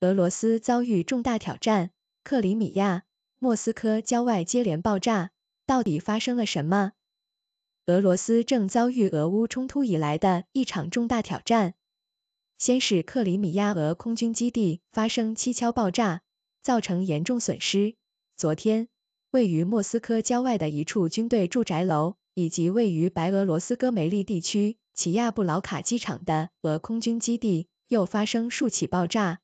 俄罗斯遭遇重大挑战，克里米亚、莫斯科郊外接连爆炸，到底发生了什么？俄罗斯正遭遇俄乌冲突以来的一场重大挑战。先是克里米亚俄空军基地发生蹊跷爆炸，造成严重损失。昨天，位于莫斯科郊外的一处军队住宅楼，以及位于白俄罗斯戈梅利地区齐亚布劳卡机场的俄空军基地，又发生数起爆炸。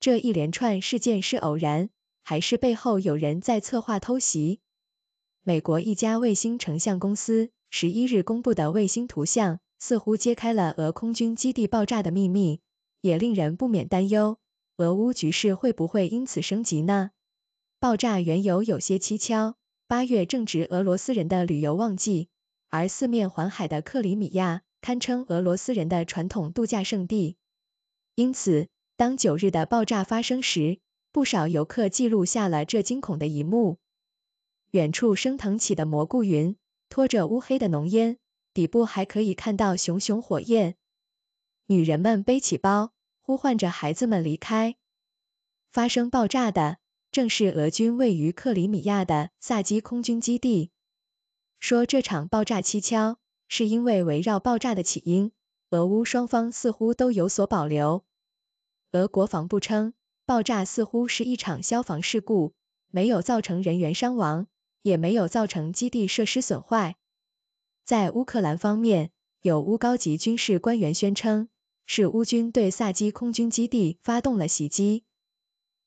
这一连串事件是偶然，还是背后有人在策划偷袭？美国一家卫星成像公司十一日公布的卫星图像，似乎揭开了俄空军基地爆炸的秘密，也令人不免担忧，俄乌局势会不会因此升级呢？爆炸缘由有些蹊跷，八月正值俄罗斯人的旅游旺季，而四面环海的克里米亚堪称俄罗斯人的传统度假胜地，因此。当九日的爆炸发生时，不少游客记录下了这惊恐的一幕。远处升腾起的蘑菇云，拖着乌黑的浓烟，底部还可以看到熊熊火焰。女人们背起包，呼唤着孩子们离开。发生爆炸的正是俄军位于克里米亚的萨基空军基地。说这场爆炸蹊跷，是因为围绕爆炸的起因，俄乌双方似乎都有所保留。俄国防部称，爆炸似乎是一场消防事故，没有造成人员伤亡，也没有造成基地设施损坏。在乌克兰方面，有乌高级军事官员宣称是乌军对萨基空军基地发动了袭击，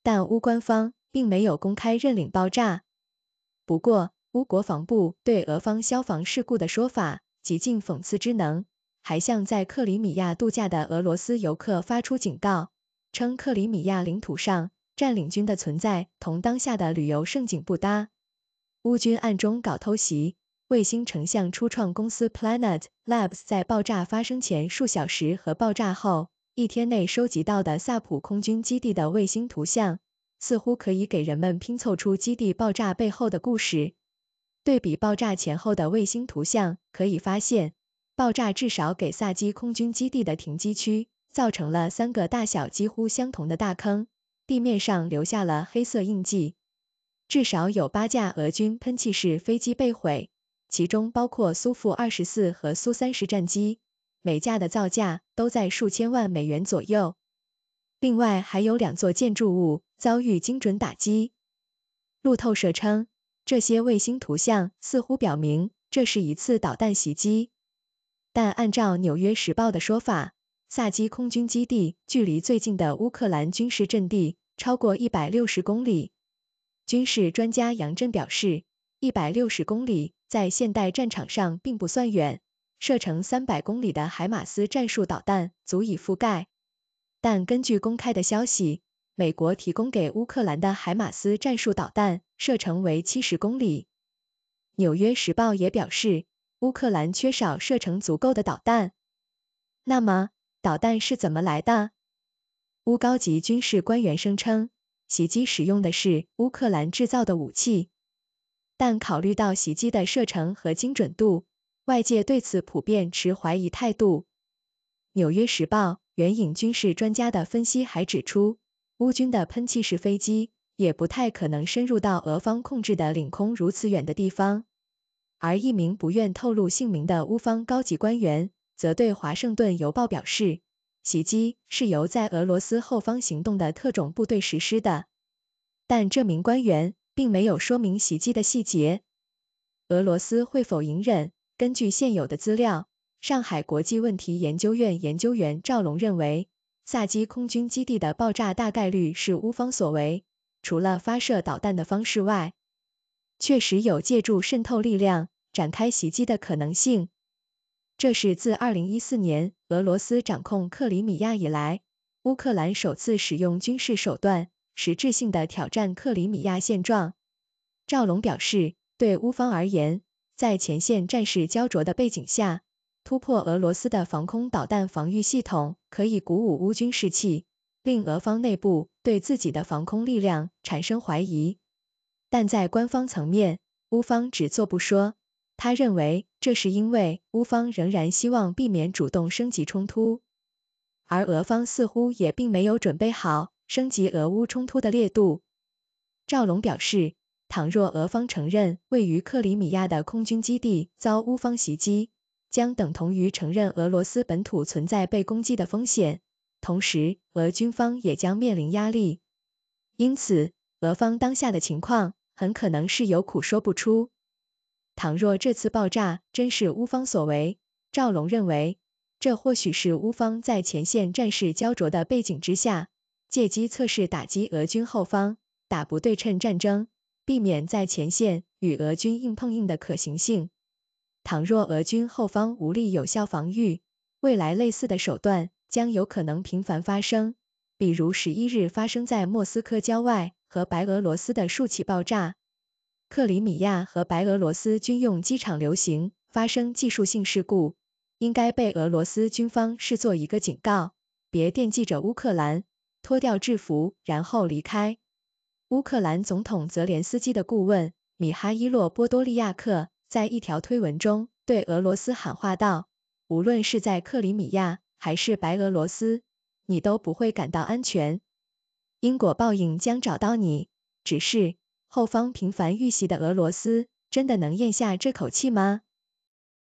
但乌官方并没有公开认领爆炸。不过，乌国防部对俄方消防事故的说法极尽讽刺之能，还向在克里米亚度假的俄罗斯游客发出警告。称克里米亚领土上占领军的存在同当下的旅游盛景不搭，乌军暗中搞偷袭。卫星成像初创公司 Planet Labs 在爆炸发生前数小时和爆炸后一天内收集到的萨普空军基地的卫星图像，似乎可以给人们拼凑出基地爆炸背后的故事。对比爆炸前后的卫星图像，可以发现，爆炸至少给萨基空军基地的停机区。造成了三个大小几乎相同的大坑，地面上留下了黑色印记。至少有八架俄军喷气式飞机被毁，其中包括苏 -24 和苏 -30 战机，每架的造价都在数千万美元左右。另外还有两座建筑物遭遇精准打击。路透社称，这些卫星图像似乎表明这是一次导弹袭击，但按照《纽约时报》的说法。萨基空军基地距离最近的乌克兰军事阵地超过一百六十公里。军事专家杨震表示，一百六十公里在现代战场上并不算远，射程三百公里的海马斯战术导弹足以覆盖。但根据公开的消息，美国提供给乌克兰的海马斯战术导弹射程为七十公里。纽约时报也表示，乌克兰缺少射程足够的导弹。那么，导弹是怎么来的？乌高级军事官员声称，袭击使用的是乌克兰制造的武器，但考虑到袭击的射程和精准度，外界对此普遍持怀疑态度。《纽约时报》援引军事专家的分析，还指出，乌军的喷气式飞机也不太可能深入到俄方控制的领空如此远的地方。而一名不愿透露姓名的乌方高级官员。则对《华盛顿邮报》表示，袭击是由在俄罗斯后方行动的特种部队实施的，但这名官员并没有说明袭击的细节。俄罗斯会否隐忍？根据现有的资料，上海国际问题研究院研究员赵龙认为，萨基空军基地的爆炸大概率是乌方所为。除了发射导弹的方式外，确实有借助渗透力量展开袭击的可能性。这是自2014年俄罗斯掌控克里米亚以来，乌克兰首次使用军事手段实质性的挑战克里米亚现状。赵龙表示，对乌方而言，在前线战事焦灼的背景下，突破俄罗斯的防空导弹防御系统，可以鼓舞乌军士气，令俄方内部对自己的防空力量产生怀疑。但在官方层面，乌方只做不说。他认为，这是因为乌方仍然希望避免主动升级冲突，而俄方似乎也并没有准备好升级俄乌冲突的烈度。赵龙表示，倘若俄方承认位于克里米亚的空军基地遭乌方袭击，将等同于承认俄罗斯本土存在被攻击的风险，同时俄军方也将面临压力。因此，俄方当下的情况很可能是有苦说不出。倘若这次爆炸真是乌方所为，赵龙认为，这或许是乌方在前线战事焦灼的背景之下，借机测试打击俄军后方，打不对称战争，避免在前线与俄军硬碰硬的可行性。倘若俄军后方无力有效防御，未来类似的手段将有可能频繁发生，比如十一日发生在莫斯科郊外和白俄罗斯的数起爆炸。克里米亚和白俄罗斯军用机场流行发生技术性事故，应该被俄罗斯军方视作一个警告，别惦记着乌克兰，脱掉制服然后离开。乌克兰总统泽连斯基的顾问米哈伊洛波多利亚克在一条推文中对俄罗斯喊话道：“无论是在克里米亚还是白俄罗斯，你都不会感到安全，因果报应将找到你。”只是。后方频繁遇袭的俄罗斯，真的能咽下这口气吗？